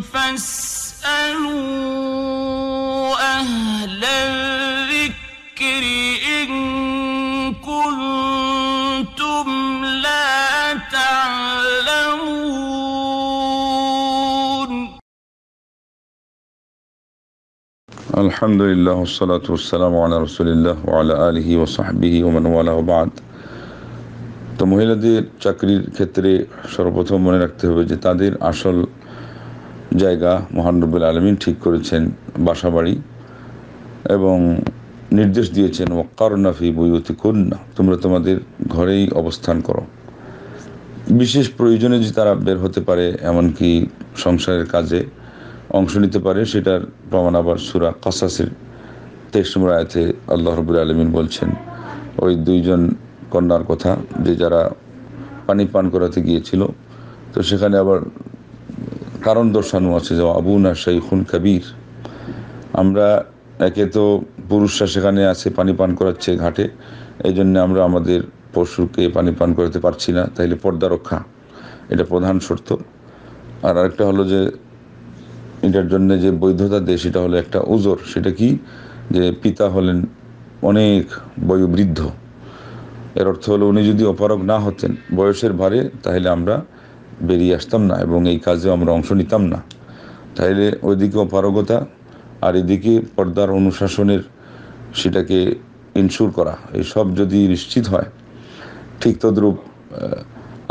فاسألوا أهل الذكر إن كنتم لا تعلمون الحمد لله والصلاة والسلام على رسول الله وعلى آله وصحبه ومن والاه بعد তো মহিলাদের চাকরির ক্ষেত্রে সর্বপ্রথম মনে রাখতে হবে যে তাদের আসল জায়গা মহানরবুল আলমিন ঠিক করেছেন বাসাবাড়ি এবং নির্দেশ দিয়েছেন ওয়াক্কারনাফি বইয়তি কন্যা তোমরা তোমাদের ঘরেই অবস্থান করো বিশেষ প্রয়োজনে যে তারা বের হতে পারে এমনকি সংসারের কাজে অংশ নিতে পারে সেটার প্রমাণ আবার সুরা কাসাসের তেইশ নম্বর আয়তে আল্লাহ রবুল আলমিন বলছেন ওই দুইজন কন্যার কথা যে যারা পানি পান করাতে গিয়েছিল তো সেখানে আবার কারণ দর্শানো আছে যে আবু না সেই খুন কাবির আমরা একে তো পুরুষরা সেখানে আছে পানি পান করাচ্ছে ঘাটে এই জন্য আমরা আমাদের পশুকে পানি পান করাতে পারছি না তাইলে পর্দা রক্ষা এটা প্রধান শর্ত আর আরেকটা হলো যে এটার জন্য যে বৈধতা দেয় সেটা হলো একটা ওজোর সেটা কি যে পিতা হলেন অনেক বয়োবৃদ্ধ এর অর্থ হলো উনি যদি অপারগ না হতেন বয়সের ভারে তাহলে আমরা বেরিয়ে আসতাম না এবং এই কাজে আমরা অংশ নিতাম না তাইলে ওইদিকে অপারগতা আর এদিকে পর্দার অনুশাসনের সেটাকে ইনস্যুর করা এসব যদি নিশ্চিত হয় ঠিক তদ্রূপ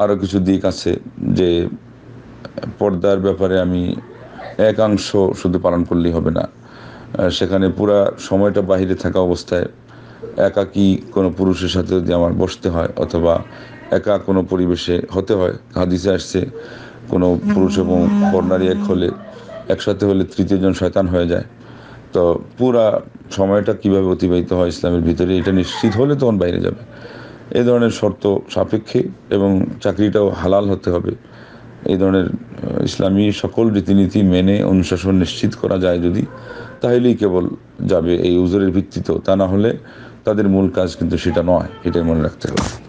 আরও কিছু দিক আছে যে পর্দার ব্যাপারে আমি একাংশ শুধু পালন করলেই হবে না সেখানে পুরা সময়টা বাহিরে থাকা অবস্থায় একাকি কোনো পুরুষের সাথে যদি আমার বসতে হয় অথবা একা কোনো পরিবেশে হতে হয় হাদিসে আসছে কোনো পুরুষ এবং কর্নারি এক হলে একসাথে হলে তৃতীয়জন শয়তান হয়ে যায় তো পুরা সময়টা কিভাবে অতিবাহিত হয় ইসলামের ভিতরে এটা নিশ্চিত হলে তখন বাইরে যাবে এই ধরনের শর্ত সাপেক্ষে এবং চাকরিটাও হালাল হতে হবে এই ধরনের ইসলামী সকল রীতিনীতি মেনে অনুশাসন নিশ্চিত করা যায় যদি তাহলেই কেবল যাবে এই উজোরের ভিত্তিতে তা না হলে তাদের মূল কাজ কিন্তু সেটা নয় এটাই মনে রাখতে হবে